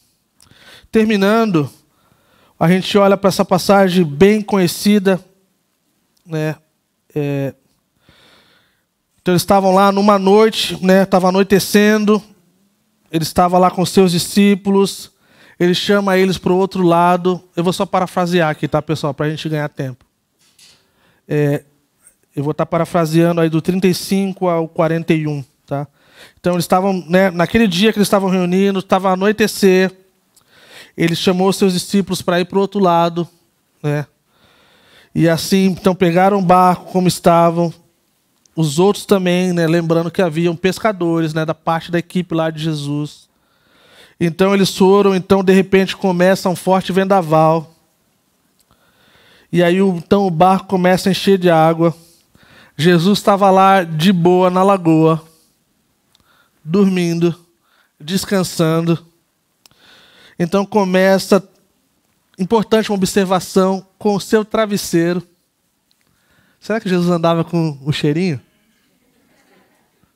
Terminando, a gente olha para essa passagem bem conhecida, né? É, então eles estavam lá numa noite, né? Estava anoitecendo. Ele estava lá com seus discípulos. Ele chama eles para o outro lado. Eu vou só parafrasear aqui, tá, pessoal, para a gente ganhar tempo. É, eu vou estar tá parafraseando aí do 35 ao 41, tá? Então eles estavam, né, naquele dia que eles estavam reunindo, estava anoitecer. Ele chamou seus discípulos para ir para o outro lado, né? E assim, então pegaram o barco como estavam. Os outros também, né, lembrando que haviam pescadores, né, da parte da equipe lá de Jesus. Então eles foram, então de repente começa um forte vendaval. E aí então o barco começa a encher de água. Jesus estava lá de boa na lagoa, dormindo, descansando. Então começa importante uma observação com o seu travesseiro. Será que Jesus andava com o cheirinho?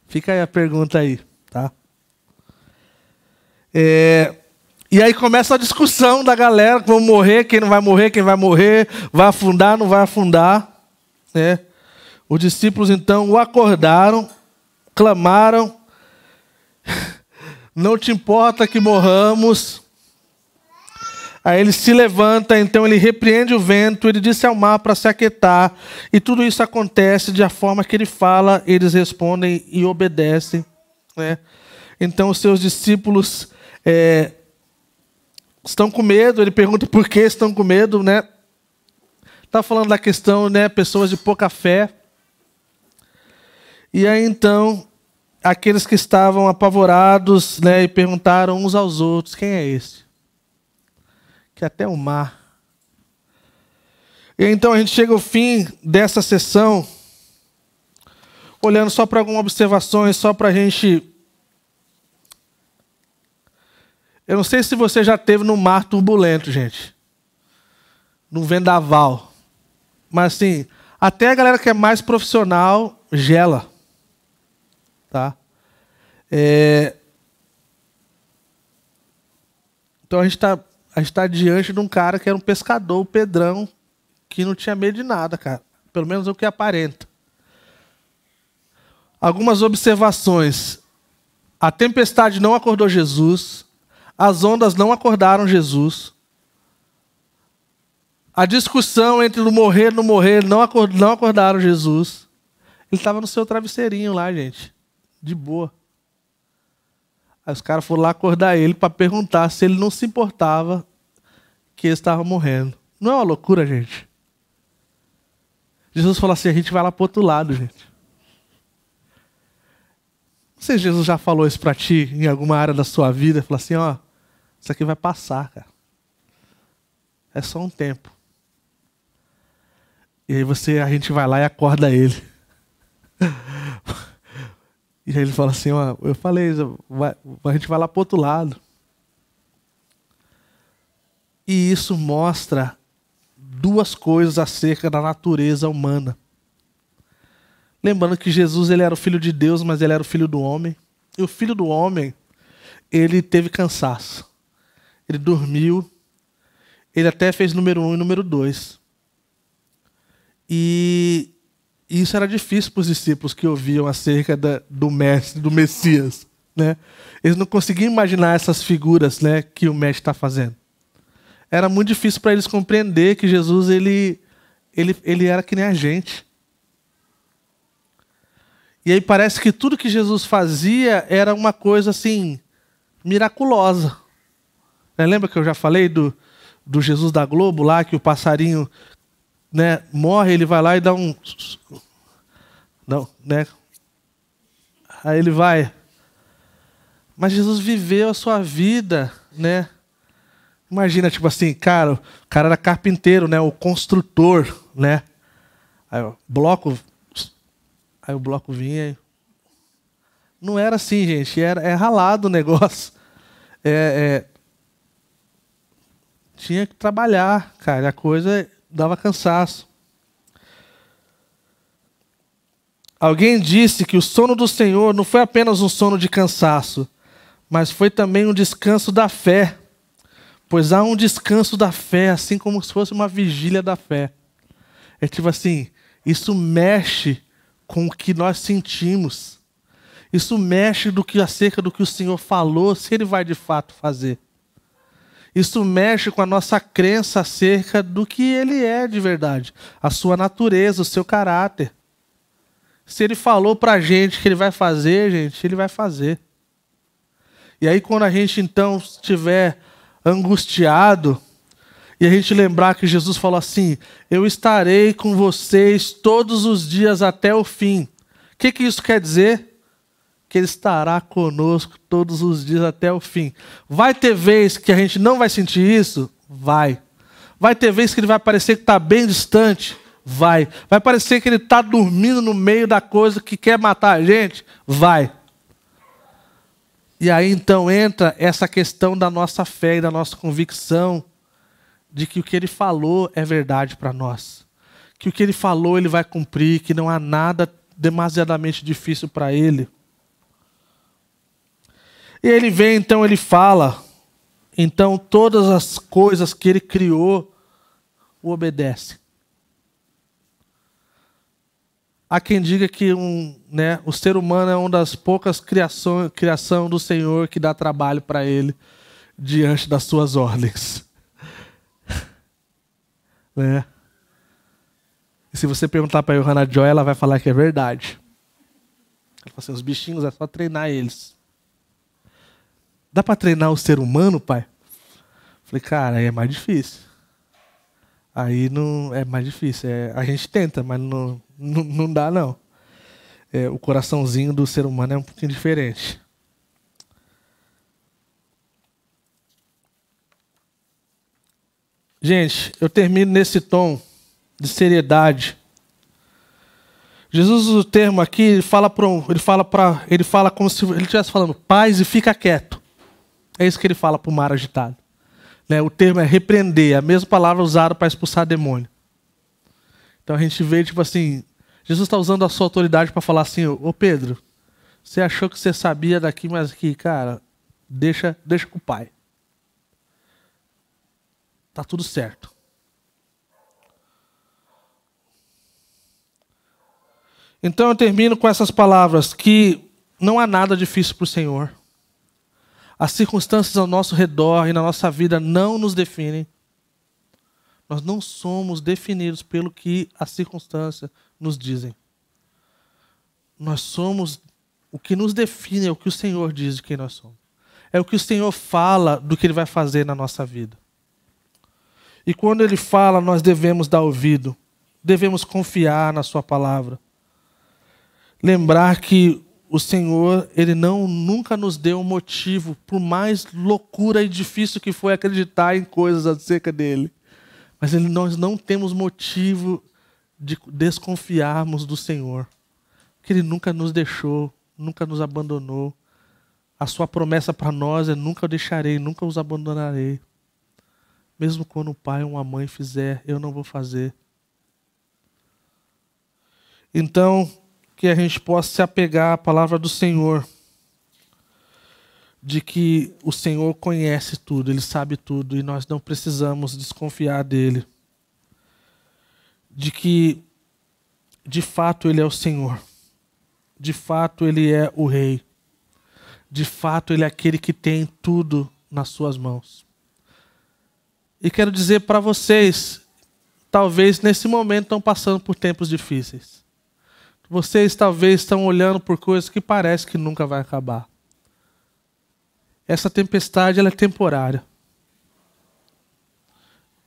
Fica aí a pergunta aí, tá? É, e aí começa a discussão da galera: vão morrer, quem não vai morrer, quem vai morrer, vai afundar, não vai afundar. Né? Os discípulos então o acordaram, clamaram: Não te importa que morramos. Aí ele se levanta, então ele repreende o vento, ele disse ao mar para se aquietar, e tudo isso acontece de a forma que ele fala, eles respondem e obedecem. Né? Então os seus discípulos é, estão com medo, ele pergunta por que estão com medo, né? Está falando da questão, né? Pessoas de pouca fé. E aí então, aqueles que estavam apavorados, né? E perguntaram uns aos outros: quem é esse? Que até o mar. E então a gente chega ao fim dessa sessão, olhando só para algumas observações, só para a gente Eu não sei se você já teve no mar turbulento, gente. no vendaval. Mas assim, até a galera que é mais profissional gela. Tá? É... Então a gente está tá diante de um cara que era um pescador, um pedrão, que não tinha medo de nada, cara. Pelo menos é o que aparenta. Algumas observações. A tempestade não acordou Jesus. As ondas não acordaram Jesus. A discussão entre o morrer e não morrer não, acordaram Jesus. Ele estava no seu travesseirinho lá, gente. De boa. Aí os caras foram lá acordar ele para perguntar se ele não se importava que ele estava morrendo. Não é uma loucura, gente? Jesus falou assim: a gente vai lá para outro lado, gente. Não sei se Jesus já falou isso para ti em alguma área da sua vida. Falou assim: ó isso aqui vai passar, cara. É só um tempo. E aí você, a gente vai lá e acorda ele. e aí ele fala assim, ó, eu falei, a gente vai lá pro outro lado. E isso mostra duas coisas acerca da natureza humana. Lembrando que Jesus ele era o filho de Deus, mas ele era o filho do homem. E o filho do homem, ele teve cansaço ele dormiu, ele até fez número um e número dois. E isso era difícil para os discípulos que ouviam acerca da, do mestre, do Messias. Né? Eles não conseguiam imaginar essas figuras né, que o mestre está fazendo. Era muito difícil para eles compreender que Jesus ele, ele, ele era que nem a gente. E aí parece que tudo que Jesus fazia era uma coisa assim miraculosa. Né? Lembra que eu já falei do, do Jesus da Globo lá, que o passarinho né, morre, ele vai lá e dá um. Não, né? Aí ele vai. Mas Jesus viveu a sua vida, né? Imagina, tipo assim, cara, o cara era carpinteiro, né? O construtor, né? Aí o bloco. Aí o bloco vinha e. Não era assim, gente. Era, é ralado o negócio. É, é, tinha que trabalhar, cara. A coisa dava cansaço. Alguém disse que o sono do Senhor não foi apenas um sono de cansaço, mas foi também um descanso da fé. Pois há um descanso da fé, assim como se fosse uma vigília da fé. É tipo assim, isso mexe com o que nós sentimos. Isso mexe do que acerca do que o Senhor falou, se ele vai de fato fazer. Isso mexe com a nossa crença acerca do que ele é de verdade, a sua natureza, o seu caráter. Se ele falou para a gente que ele vai fazer, gente, ele vai fazer. E aí quando a gente então estiver angustiado, e a gente lembrar que Jesus falou assim: Eu estarei com vocês todos os dias até o fim. O que, que isso quer dizer? que Ele estará conosco todos os dias até o fim. Vai ter vez que a gente não vai sentir isso? Vai. Vai ter vez que Ele vai parecer que está bem distante? Vai. Vai parecer que Ele está dormindo no meio da coisa que quer matar a gente? Vai. E aí então entra essa questão da nossa fé e da nossa convicção de que o que ele falou é verdade para nós. Que o que ele falou ele vai cumprir, que não há nada demasiadamente difícil para ele. E ele vem, então ele fala. Então todas as coisas que ele criou o obedecem. Há quem diga que um, né, o ser humano é uma das poucas criação, criação do Senhor que dá trabalho para ele diante das suas ordens. né? E se você perguntar para a Johanna Joy, ela vai falar que é verdade. Ela fala assim, os bichinhos é só treinar eles. Dá para treinar o ser humano, pai? Falei, cara, aí é mais difícil. Aí não é mais difícil. É, a gente tenta, mas não, não, não dá, não. É, o coraçãozinho do ser humano é um pouquinho diferente. Gente, eu termino nesse tom de seriedade. Jesus, o termo aqui, ele fala para ele fala ele fala como se ele estivesse falando paz e fica quieto. É isso que ele fala para o mar agitado. Né? O termo é repreender, é a mesma palavra usada para expulsar demônio. Então a gente vê, tipo assim, Jesus está usando a sua autoridade para falar assim: Ô Pedro, você achou que você sabia daqui, mas aqui, cara, deixa, deixa com o pai. Tá tudo certo. Então eu termino com essas palavras que não há nada difícil para o Senhor as circunstâncias ao nosso redor e na nossa vida não nos definem. Nós não somos definidos pelo que as circunstâncias nos dizem. Nós somos o que nos define é o que o Senhor diz de quem nós somos. É o que o Senhor fala do que ele vai fazer na nossa vida. E quando ele fala, nós devemos dar ouvido. Devemos confiar na sua palavra. Lembrar que o Senhor, ele não nunca nos deu um motivo, por mais loucura e difícil que foi acreditar em coisas acerca dele. Mas ele, nós não temos motivo de desconfiarmos do Senhor, porque ele nunca nos deixou, nunca nos abandonou. A sua promessa para nós é nunca o deixarei, nunca os abandonarei. Mesmo quando o pai ou a mãe fizer, eu não vou fazer. Então, que a gente possa se apegar à palavra do Senhor, de que o Senhor conhece tudo, Ele sabe tudo e nós não precisamos desconfiar dele, de que de fato Ele é o Senhor, de fato Ele é o Rei, de fato Ele é aquele que tem tudo nas suas mãos. E quero dizer para vocês, talvez nesse momento estão passando por tempos difíceis. Vocês talvez estão olhando por coisas que parece que nunca vai acabar. Essa tempestade ela é temporária.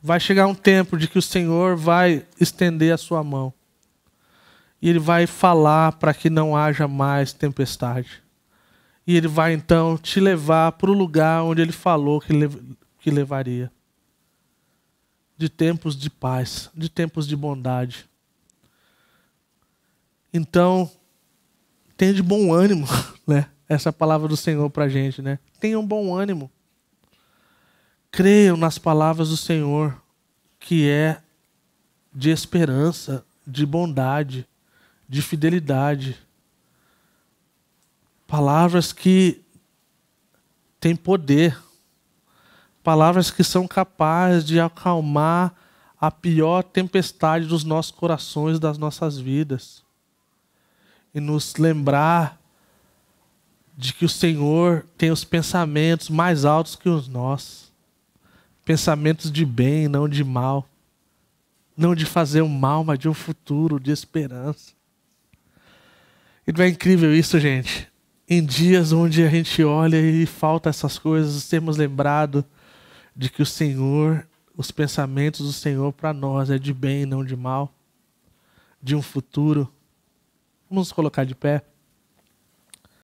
Vai chegar um tempo de que o Senhor vai estender a sua mão. E ele vai falar para que não haja mais tempestade. E ele vai então te levar para o lugar onde ele falou que, lev que levaria. De tempos de paz, de tempos de bondade então, tenha de bom ânimo, né? Essa é palavra do Senhor para a gente, né? Tenham um bom ânimo. Creiam nas palavras do Senhor, que é de esperança, de bondade, de fidelidade. Palavras que têm poder. Palavras que são capazes de acalmar a pior tempestade dos nossos corações, das nossas vidas e nos lembrar de que o Senhor tem os pensamentos mais altos que os nossos pensamentos de bem, não de mal. Não de fazer o mal, mas de um futuro, de esperança. E não é incrível isso, gente? Em dias onde a gente olha e falta essas coisas, temos lembrado de que o Senhor, os pensamentos do Senhor para nós é de bem, não de mal, de um futuro. Vamos nos colocar de pé.